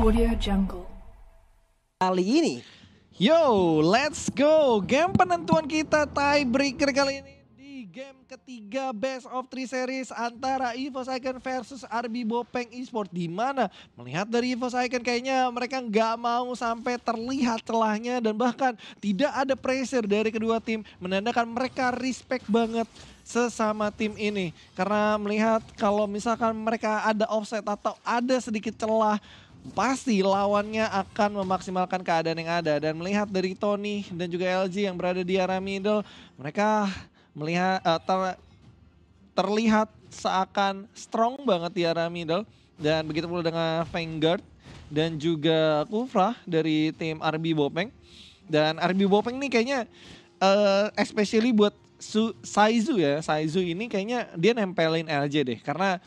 Audio Jungle. Kali ini. Yo, let's go. Game penentuan kita tiebreaker kali ini di game ketiga best of three series antara Evo Saiken versus RB Bopeng Esport di mana melihat dari Evo Saiken kayaknya mereka nggak mau sampai terlihat celahnya dan bahkan tidak ada pressure dari kedua tim menandakan mereka respect banget sesama tim ini karena melihat kalau misalkan mereka ada offset atau ada sedikit celah pasti lawannya akan memaksimalkan keadaan yang ada dan melihat dari Tony dan juga LG yang berada di area middle mereka melihat uh, ter, terlihat seakan strong banget di area middle dan begitu pula dengan Vanguard dan juga Kufra dari tim RB Bopeng dan RB Bopeng ini kayaknya uh, especially buat Su, Saizu ya Saizu ini kayaknya dia nempelin LG deh karena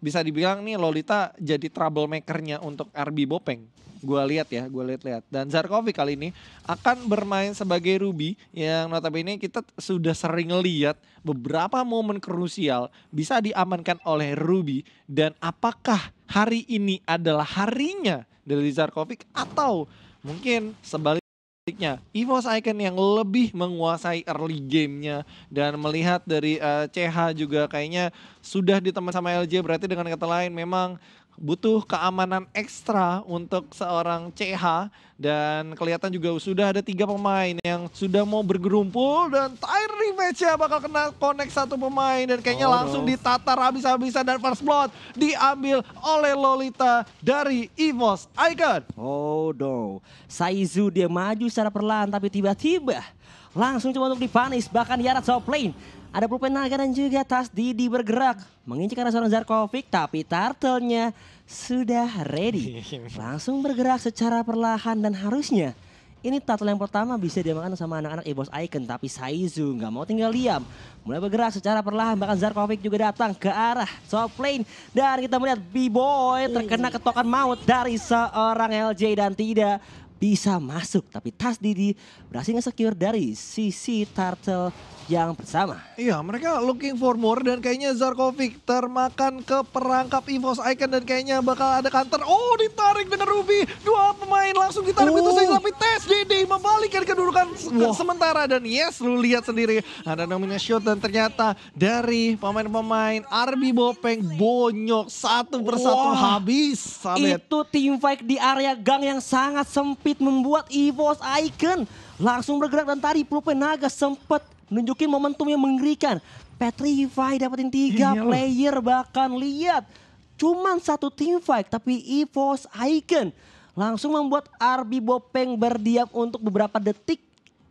bisa dibilang nih Lolita jadi troublemakernya untuk RB Bopeng. Gue lihat ya, gue lihat-lihat. Dan Zarkovic kali ini akan bermain sebagai Ruby yang notabene kita sudah sering lihat beberapa momen krusial bisa diamankan oleh Ruby dan apakah hari ini adalah harinya dari Zarkovic atau mungkin sebaliknya nya EVOS Icon yang lebih menguasai early gamenya dan melihat dari uh, eh, CH juga kayaknya sudah ditemani sama LJ berarti dengan kata lain memang butuh keamanan ekstra untuk seorang CH dan kelihatan juga sudah ada tiga pemain yang sudah mau bergerumpul dan Tyree Match bakal kena connect satu pemain dan kayaknya oh, langsung no. ditatar habis-habisan dan first blood diambil oleh Lolita dari Evos Icon. Oh no, Saizu dia maju secara perlahan tapi tiba-tiba langsung cuma untuk dipanis bahkan Yarat plain. Ada pulpen naga dan juga tas Didi bergerak. Mengincar arah seorang Zarkovic tapi turtle-nya sudah ready. Langsung bergerak secara perlahan dan harusnya ini turtle yang pertama bisa dimakan sama anak-anak Ebos Icon tapi Saizu nggak mau tinggal diam. Mulai bergerak secara perlahan bahkan Zarkovic juga datang ke arah soft lane dan kita melihat B-Boy terkena iya. ketokan maut dari seorang LJ dan tidak bisa masuk tapi Tas Didi berhasil nge-secure dari sisi turtle yang bersama. Iya mereka looking for more dan kayaknya Zarkovic termakan ke perangkap Evos Icon dan kayaknya bakal ada counter. Oh ditarik dengan Ruby dua pemain langsung ditarik oh. itu saya tapi Tas Didi membalikkan kedudukan wow. sementara dan yes lu lihat sendiri ada shot dan ternyata dari pemain-pemain Arbi Bopeng bonyok satu persatu wow. habis. Sabit. Itu team fight di area gang yang sangat sempit Speed membuat EVOS Icon langsung bergerak dan tadi pulpen Naga sempat nunjukin momentum yang mengerikan. Petrify dapetin tiga Iyalah. Iya, iya. player bahkan lihat cuman satu team fight tapi EVOS Icon langsung membuat Arbi Bopeng berdiam untuk beberapa detik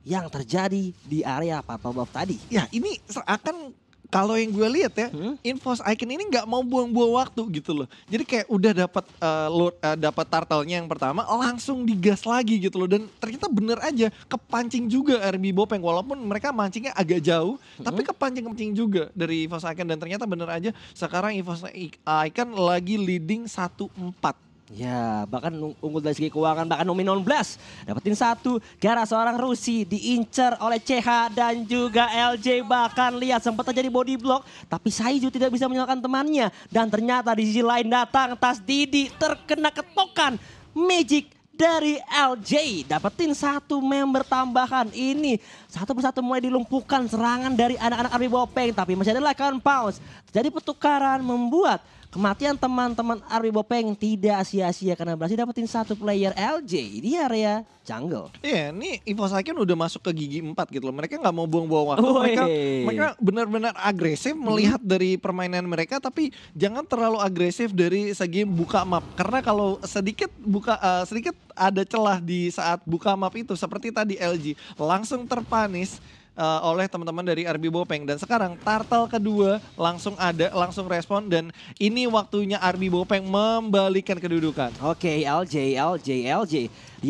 yang terjadi di area Papa Bob tadi. Ya ini akan kalau yang gue lihat ya, hmm? Infos Icon ini nggak mau buang-buang waktu gitu loh. Jadi kayak udah dapat uh, uh, dapat tartelnya yang pertama langsung digas lagi gitu loh dan ternyata bener aja kepancing juga RB Bopeng walaupun mereka mancingnya agak jauh hmm? tapi kepancing-kepancing juga dari Infos Icon dan ternyata bener aja sekarang Infos Icon lagi leading 1-4 Ya, bahkan unggul dari segi keuangan, bahkan nominal 16. Dapetin satu, gara seorang Rusi diincar oleh CH dan juga LJ. Bahkan lihat sempat terjadi body block, tapi Saiju tidak bisa menyalahkan temannya. Dan ternyata di sisi lain datang Tas Didi terkena ketokan Magic dari LJ. Dapetin satu member tambahan ini. Satu persatu mulai dilumpuhkan serangan dari anak-anak Army Bopeng. Tapi masih ada lakukan pause Jadi pertukaran membuat Kematian teman-teman Arwi Bopeng tidak sia-sia karena berhasil dapetin satu player LJ di area jungle. Iya, yeah, nih Ivosaki udah masuk ke gigi 4 gitu loh. Mereka nggak mau buang-buang waktu. Mereka mereka benar-benar agresif hmm. melihat hmm. dari permainan mereka tapi jangan terlalu agresif dari segi buka map karena kalau sedikit buka uh, sedikit ada celah di saat buka map itu seperti tadi LG langsung terpanis uh, oleh teman-teman dari RB Bopeng dan sekarang tartel kedua langsung ada langsung respon dan ini waktunya RB Bopeng membalikan kedudukan. Oke, okay, LJ LJ LJ.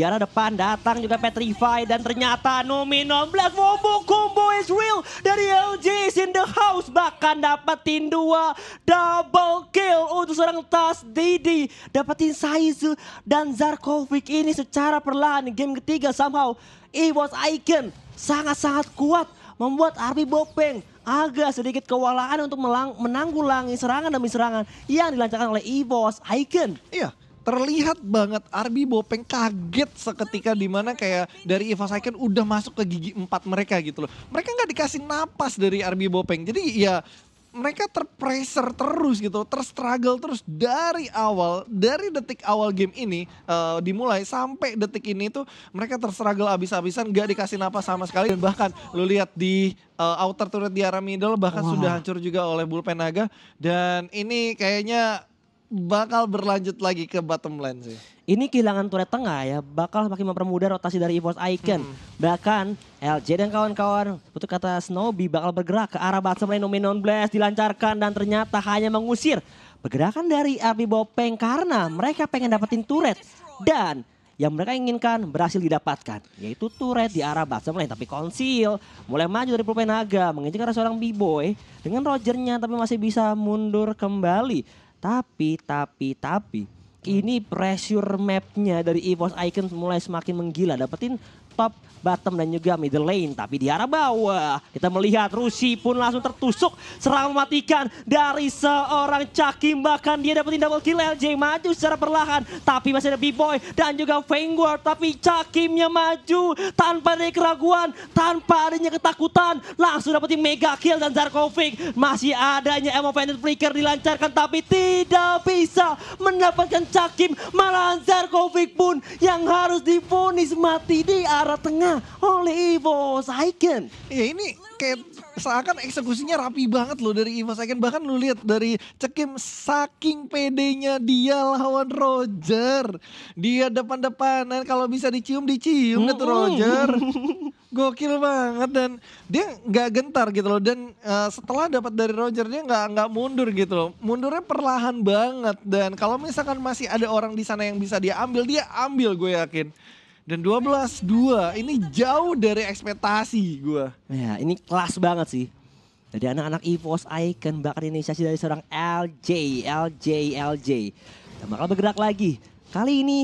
arah depan datang juga Petrify dan ternyata nominom Black Wombo combo is real dari LJ is in the house bahkan dapetin dua double kill untuk seorang Tas Didi dapatin Saizu dan Zarkovic ini secara perlahan game ketiga somehow it was icon sangat-sangat kuat membuat Arbi Bopeng agak sedikit kewalahan untuk menanggulangi serangan demi serangan yang dilancarkan oleh Evos Icon. Iya, terlihat banget Arbi Bopeng kaget seketika dimana kayak dari Eva Saiken udah masuk ke gigi empat mereka gitu loh. Mereka nggak dikasih napas dari Arbi Bopeng. Jadi ya mereka terpressure terus gitu, terstruggle terus dari awal, dari detik awal game ini uh, dimulai sampai detik ini tuh mereka terstruggle abis-abisan, gak dikasih napas sama sekali dan bahkan lu lihat di uh, outer turret di arah middle bahkan wow. sudah hancur juga oleh bullpen naga dan ini kayaknya bakal berlanjut lagi ke bottom line sih. Ini kehilangan turret tengah ya, bakal makin mempermudah rotasi dari EVOS Icon. Hmm. Bahkan LJ dan kawan-kawan, untuk kata Snowy bakal bergerak ke arah bottom line nominon Blast dilancarkan dan ternyata hanya mengusir pergerakan dari Api Bopeng karena mereka pengen dapetin turret dan yang mereka inginkan berhasil didapatkan yaitu turret di arah bottom lane tapi konsil mulai maju dari Pulpenaga mengincar seorang B-boy dengan Rogernya tapi masih bisa mundur kembali tapi, tapi, tapi ini pressure mapnya dari EVOS Icon mulai semakin menggila dapetin top bottom dan juga middle lane. Tapi di arah bawah kita melihat Rusi pun langsung tertusuk. Serangan mematikan dari seorang Cakim. Bahkan dia dapetin double kill LJ maju secara perlahan. Tapi masih ada B-Boy dan juga Vanguard. Tapi Cakimnya maju tanpa ada keraguan. Tanpa adanya ketakutan. Langsung dapetin mega kill dan Zarkovic. Masih adanya Emo Pendant Flicker dilancarkan. Tapi tidak bisa mendapatkan Cakim. Malahan Zarkovic pun yang harus difonis mati di arah arah tengah oleh Ivo Saiken. Ya ini kayak seakan eksekusinya rapi banget loh dari Ivo Saiken. Bahkan lu lihat dari Cekim saking pedenya dia lawan Roger. Dia depan-depanan kalau bisa dicium dicium mm -hmm. Roger. Gokil banget dan dia nggak gentar gitu loh dan uh, setelah dapat dari Roger dia nggak nggak mundur gitu loh mundurnya perlahan banget dan kalau misalkan masih ada orang di sana yang bisa dia ambil dia ambil gue yakin dan 12 2 ini jauh dari ekspektasi gue. Ya ini kelas banget sih. Jadi anak-anak EVOS Icon bahkan inisiasi dari seorang LJ, LJ, LJ. Dan bakal bergerak lagi. Kali ini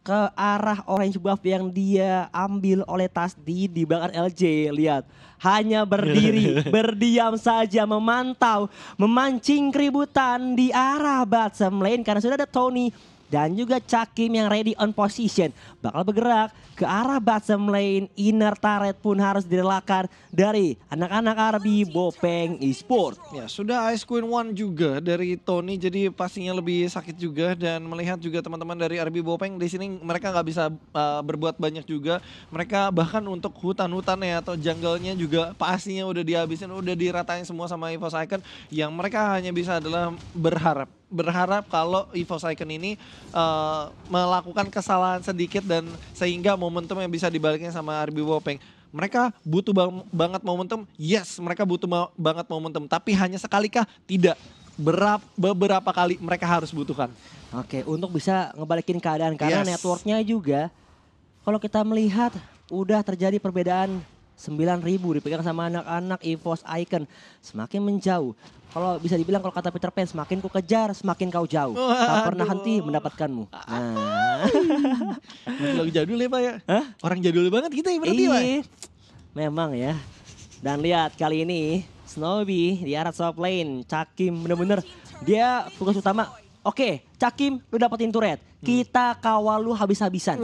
ke arah orange buff yang dia ambil oleh Tasdi di bakar LJ. Lihat, hanya berdiri, berdiam saja memantau, memancing keributan di arah Batsem Lane karena sudah ada Tony dan juga Cakim yang ready on position bakal bergerak ke arah bottom lane inner turret pun harus direlakan dari anak-anak Arbi Bopeng Esport. Ya sudah Ice Queen One juga dari Tony jadi pastinya lebih sakit juga dan melihat juga teman-teman dari Arbi Bopeng di sini mereka nggak bisa uh, berbuat banyak juga mereka bahkan untuk hutan-hutannya atau jungle-nya juga pastinya udah dihabisin udah diratain semua sama Evo Icon yang mereka hanya bisa adalah berharap berharap kalau Evo Saiken ini uh, melakukan kesalahan sedikit dan sehingga momentum yang bisa dibaliknya sama Arbi Wopeng mereka butuh bang banget momentum. Yes, mereka butuh ma banget momentum. Tapi hanya sekali kah Tidak. Berap beberapa kali mereka harus butuhkan. Oke, untuk bisa ngebalikin keadaan karena yes. networknya juga. Kalau kita melihat, udah terjadi perbedaan sembilan ribu dipegang sama anak-anak EVOS Icon. Semakin menjauh. Kalau bisa dibilang kalau kata Peter Pan, semakin ku kejar, semakin kau jauh. Oh, tak pernah henti mendapatkanmu. Nah. Lagi jadul ya Pak ya? Hah? Orang jadul banget kita ya berarti Pak? Memang ya. Dan lihat kali ini Snowy di arah soft lane. Cakim bener-bener dia fokus utama Oke, Cakim, lu dapetin turret. Hmm. Kita kawal lu habis-habisan.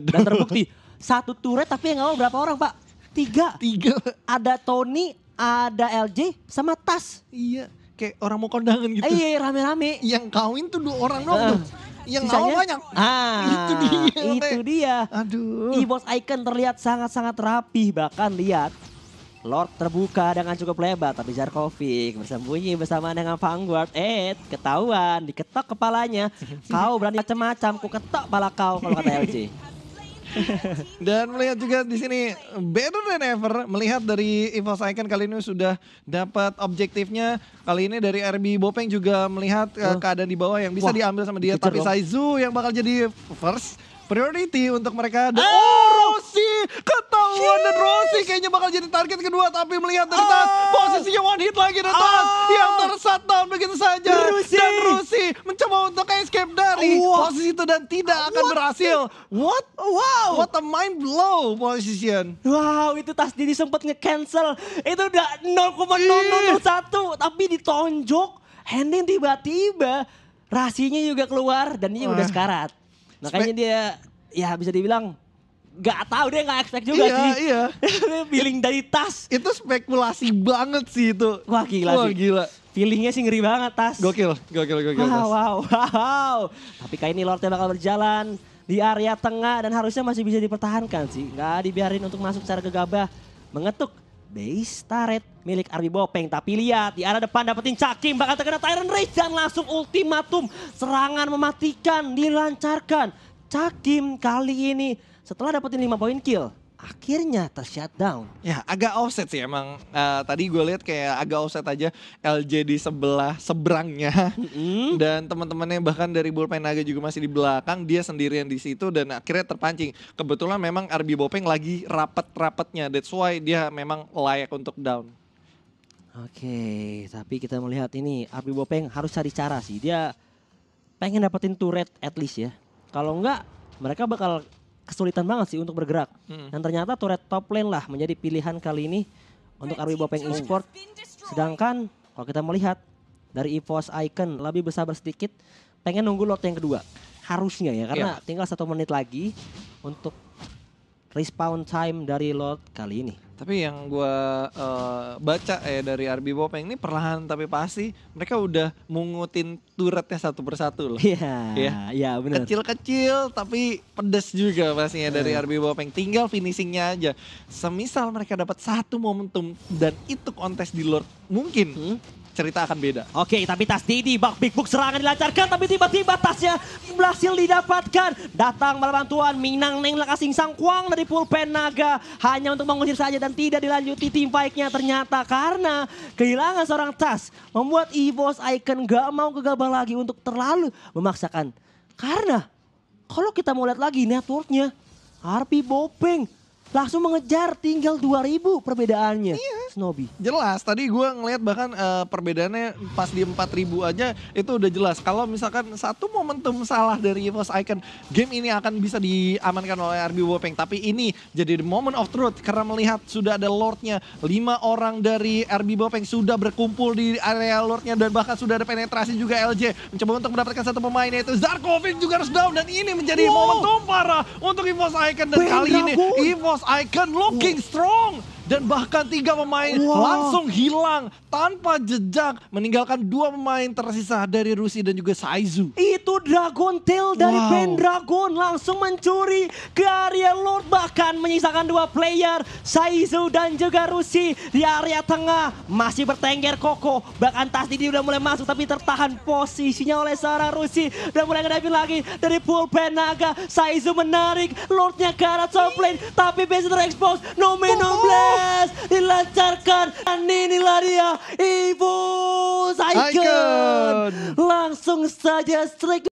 Dan terbukti, satu turret tapi yang ngawal berapa orang, Pak? Tiga. Tiga. Ada Tony, ada LJ, sama Tas. Iya. Kayak orang mau kondangan gitu. Iya, iya rame-rame. Yang kawin tuh dua orang doang uh. tuh. Yang Sisanya, banyak. Ah, itu dia. Itu me. dia. Aduh. E-boss Icon terlihat sangat-sangat rapi. Bahkan lihat Lord terbuka dengan cukup lebar tapi Zarkovic bersembunyi bersama dengan Vanguard. Eh, ketahuan, diketok kepalanya. Kau berani macam-macam, ku ketok pala kau kalau kata LG. Dan melihat juga di sini better than ever melihat dari Evo Icon kali ini sudah dapat objektifnya. Kali ini dari RB Bopeng juga melihat uh, keadaan di bawah yang bisa Wah, diambil sama dia tapi Saizu yang bakal jadi first priority untuk mereka. Dan ah! oh, Rossi Wow, dan Rossi kayaknya bakal jadi target kedua tapi melihat dari atas ah. posisinya one hit lagi dari atas ah. yang tersat begitu saja Rusi. dan Rossi mencoba untuk escape dari posisi itu dan tidak akan What? berhasil. What? Wow. What a mind blow position. Wow, itu tas jadi sempat nge-cancel. Itu udah 0,001 tapi ditonjok handing tiba-tiba rasinya juga keluar dan ini udah ah. sekarat. Makanya dia ya bisa dibilang Gak tahu dia gak expect juga iya, sih. Iya, iya. Feeling dari tas. Itu spekulasi banget sih itu. Wah gila Wah, sih. gila. Feelingnya sih ngeri banget tas. Gokil, gokil, gokil. Wow, wow, wow. Tapi kayak ini Lordnya bakal berjalan di area tengah dan harusnya masih bisa dipertahankan sih. Gak dibiarin untuk masuk secara gegabah. Mengetuk base turret milik Arbi Bopeng. Tapi lihat di arah depan dapetin Cakim bakal terkena Tyron Rage dan langsung ultimatum. Serangan mematikan dilancarkan. Cakim kali ini setelah dapetin 5 poin kill, akhirnya tershut down Ya agak offset sih emang. Uh, tadi gue lihat kayak agak offset aja LJ di sebelah seberangnya mm-hmm. dan teman-temannya bahkan dari bullpen naga juga masih di belakang dia sendirian di situ dan akhirnya terpancing. Kebetulan memang RB Bopeng lagi rapet-rapetnya. That's why dia memang layak untuk down. Oke, okay, tapi kita melihat ini RB Bopeng harus cari cara sih. Dia pengen dapetin turret at least ya. Kalau enggak mereka bakal kesulitan banget sih untuk bergerak. Hmm. Dan ternyata turret top lane lah menjadi pilihan kali ini untuk Arwi Bopeng Oh. Sedangkan kalau kita melihat dari EVOS Icon lebih besar sedikit pengen nunggu lot yang kedua. Harusnya ya karena yeah. tinggal satu menit lagi untuk respawn time dari Lord kali ini. Tapi yang gue uh, baca ya dari RB Bopeng ini perlahan tapi pasti mereka udah mungutin turretnya satu persatu loh. Iya, yeah, iya yeah. benar. Kecil-kecil tapi pedes juga pastinya uh. dari RB Bopeng. Tinggal finishingnya aja. Semisal mereka dapat satu momentum dan itu kontes di Lord mungkin hmm? cerita akan beda. Oke, tapi tas Didi, bak Big Book serangan dilancarkan, tapi tiba-tiba tasnya berhasil didapatkan. Datang malah bantuan Minang Neng Lakasing Sangkuang dari pulpen Naga. Hanya untuk mengusir saja dan tidak dilanjuti tim baiknya ternyata. Karena kehilangan seorang tas membuat Evos Icon gak mau gegabah lagi untuk terlalu memaksakan. Karena kalau kita mau lihat lagi networknya, Harpi Bopeng langsung mengejar tinggal 2000 perbedaannya. Iya snobby. Jelas, tadi gue ngelihat bahkan uh, perbedaannya pas di 4000 aja itu udah jelas. Kalau misalkan satu momentum salah dari Evos Icon, game ini akan bisa diamankan oleh RB Wopeng. Tapi ini jadi the moment of truth karena melihat sudah ada Lordnya. Lima orang dari RB Wopeng sudah berkumpul di area Lordnya dan bahkan sudah ada penetrasi juga LJ. Mencoba untuk mendapatkan satu pemain yaitu Zarkovic juga harus down dan ini menjadi wow. momentum parah untuk Evos Icon. Dan Bang kali Dragon. ini Evos Icon looking wow. strong dan bahkan tiga pemain wow. langsung hilang tanpa jejak meninggalkan dua pemain tersisa dari Rusi dan juga Saizu. Itu Dragon Tail dari wow. band Dragon langsung mencuri ke area Lord bahkan menyisakan dua player Saizu dan juga Rusi di area tengah masih bertengger Koko bahkan tas ini udah mulai masuk tapi tertahan posisinya oleh seorang Rusi dan mulai ngadepin lagi dari Ben Naga Saizu menarik Lordnya ke arah top lane tapi bisa expose no man no blame Yes, dilancarkan dan inilah dia Ibu Saigon Langsung saja strike